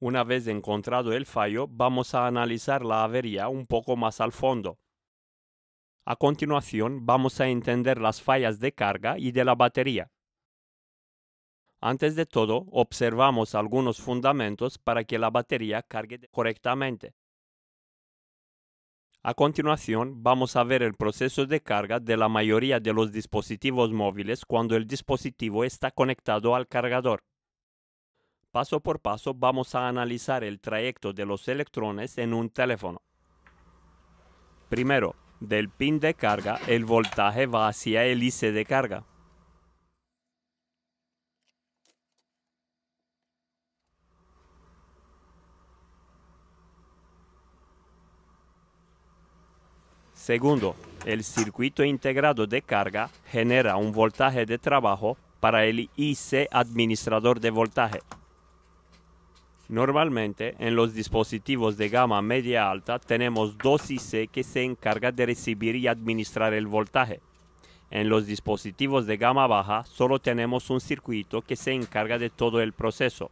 Una vez encontrado el fallo, vamos a analizar la avería un poco más al fondo. A continuación, vamos a entender las fallas de carga y de la batería. Antes de todo, observamos algunos fundamentos para que la batería cargue correctamente. A continuación, vamos a ver el proceso de carga de la mayoría de los dispositivos móviles cuando el dispositivo está conectado al cargador. Paso por paso vamos a analizar el trayecto de los electrones en un teléfono. Primero, del pin de carga el voltaje va hacia el IC de carga. Segundo, el circuito integrado de carga genera un voltaje de trabajo para el IC administrador de voltaje. Normalmente en los dispositivos de gama media alta tenemos dos IC que se encargan de recibir y administrar el voltaje. En los dispositivos de gama baja solo tenemos un circuito que se encarga de todo el proceso.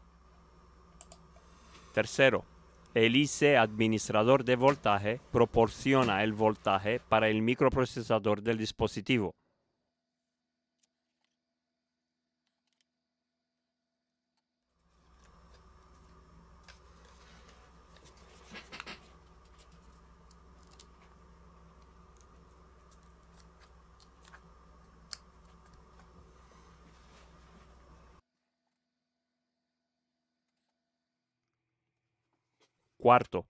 Tercero, el IC administrador de voltaje proporciona el voltaje para el microprocesador del dispositivo. Cuarto,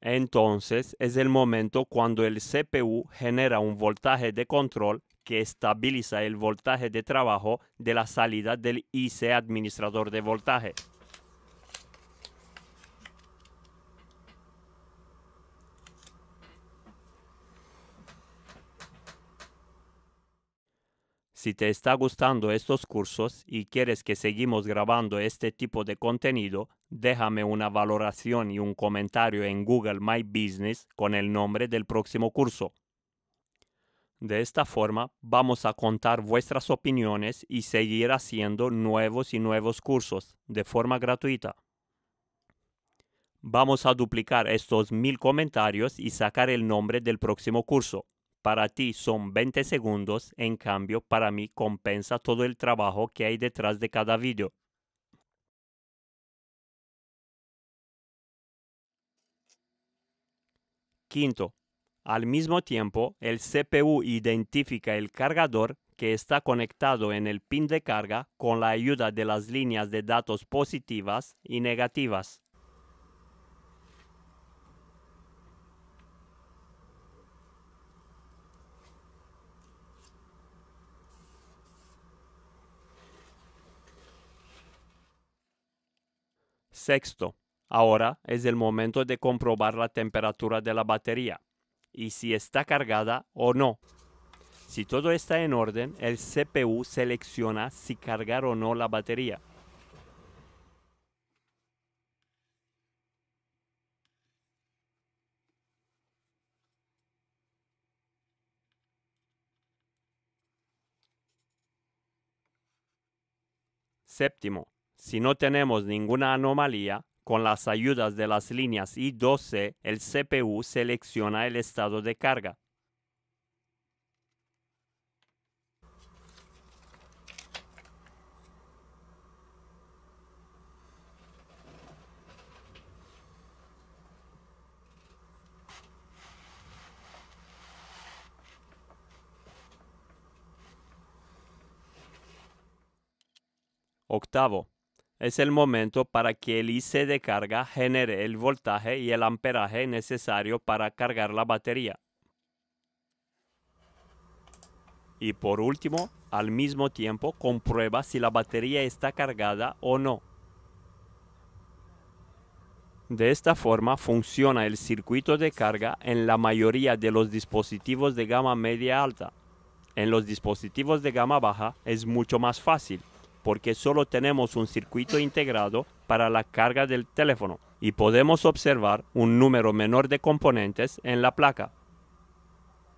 entonces es el momento cuando el CPU genera un voltaje de control que estabiliza el voltaje de trabajo de la salida del IC administrador de voltaje. Si te está gustando estos cursos y quieres que seguimos grabando este tipo de contenido, déjame una valoración y un comentario en Google My Business con el nombre del próximo curso. De esta forma vamos a contar vuestras opiniones y seguir haciendo nuevos y nuevos cursos de forma gratuita. Vamos a duplicar estos mil comentarios y sacar el nombre del próximo curso. Para ti son 20 segundos, en cambio para mí compensa todo el trabajo que hay detrás de cada video. Quinto, al mismo tiempo, el CPU identifica el cargador que está conectado en el pin de carga con la ayuda de las líneas de datos positivas y negativas. Sexto, ahora es el momento de comprobar la temperatura de la batería y si está cargada o no. Si todo está en orden, el CPU selecciona si cargar o no la batería. Séptimo, si no tenemos ninguna anomalía, con las ayudas de las líneas I12, el CPU selecciona el estado de carga. Octavo. Es el momento para que el IC de carga genere el voltaje y el amperaje necesario para cargar la batería. Y por último, al mismo tiempo comprueba si la batería está cargada o no. De esta forma funciona el circuito de carga en la mayoría de los dispositivos de gama media alta. En los dispositivos de gama baja es mucho más fácil, porque solo tenemos un circuito integrado para la carga del teléfono y podemos observar un número menor de componentes en la placa.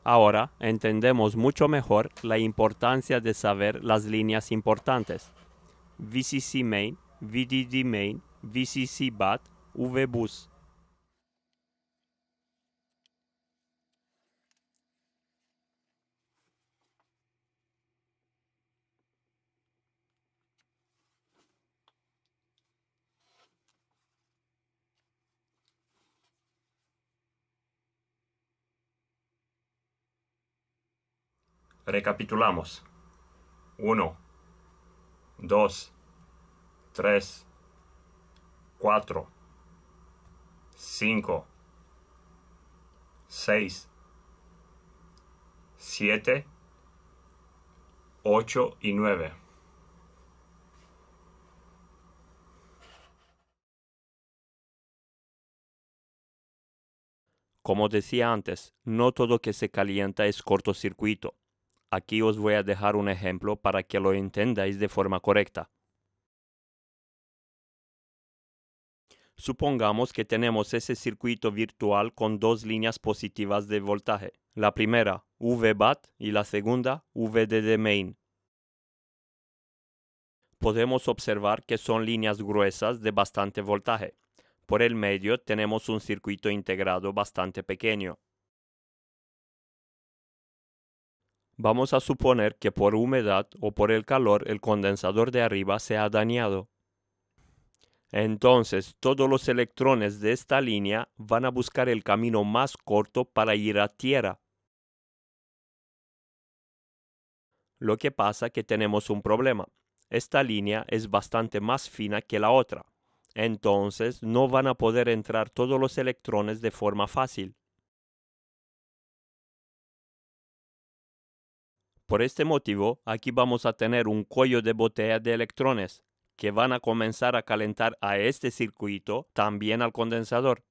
Ahora entendemos mucho mejor la importancia de saber las líneas importantes. VCC main, VDD main, VCC bat, VBus, Recapitulamos. 1, 2, 3, 4, 5, 6, 7, 8 y 9. Como decía antes, no todo que se calienta es cortocircuito. Aquí os voy a dejar un ejemplo para que lo entendáis de forma correcta. Supongamos que tenemos ese circuito virtual con dos líneas positivas de voltaje, la primera VBAT y la segunda VDDMain. main. Podemos observar que son líneas gruesas de bastante voltaje. Por el medio tenemos un circuito integrado bastante pequeño. Vamos a suponer que por humedad o por el calor el condensador de arriba se ha dañado. Entonces todos los electrones de esta línea van a buscar el camino más corto para ir a tierra. Lo que pasa que tenemos un problema. Esta línea es bastante más fina que la otra. Entonces no van a poder entrar todos los electrones de forma fácil. Por este motivo, aquí vamos a tener un cuello de botella de electrones que van a comenzar a calentar a este circuito también al condensador.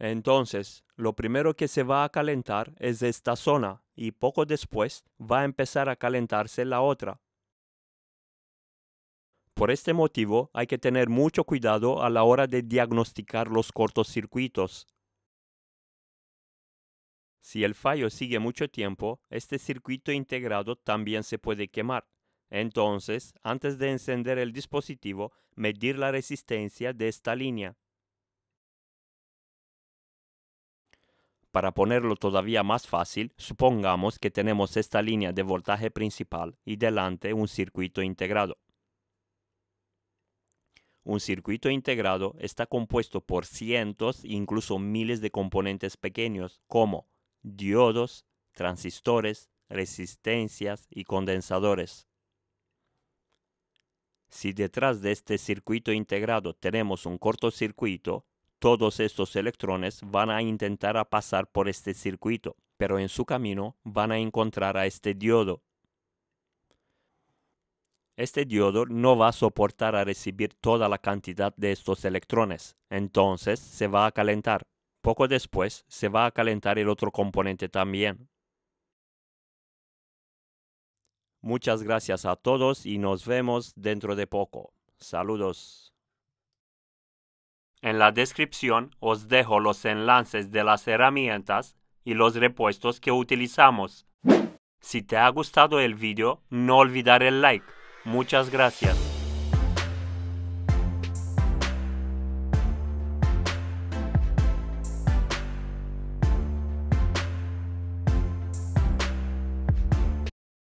Entonces, lo primero que se va a calentar es esta zona y poco después va a empezar a calentarse la otra. Por este motivo hay que tener mucho cuidado a la hora de diagnosticar los cortocircuitos. Si el fallo sigue mucho tiempo, este circuito integrado también se puede quemar. Entonces, antes de encender el dispositivo, medir la resistencia de esta línea. Para ponerlo todavía más fácil, supongamos que tenemos esta línea de voltaje principal y delante un circuito integrado. Un circuito integrado está compuesto por cientos e incluso miles de componentes pequeños, como diodos, transistores, resistencias y condensadores. Si detrás de este circuito integrado tenemos un cortocircuito, todos estos electrones van a intentar pasar por este circuito, pero en su camino van a encontrar a este diodo. Este diodo no va a soportar a recibir toda la cantidad de estos electrones, entonces se va a calentar. Poco después se va a calentar el otro componente también. Muchas gracias a todos y nos vemos dentro de poco. Saludos. En la descripción os dejo los enlaces de las herramientas y los repuestos que utilizamos. Si te ha gustado el vídeo, no olvidar el like. Muchas gracias.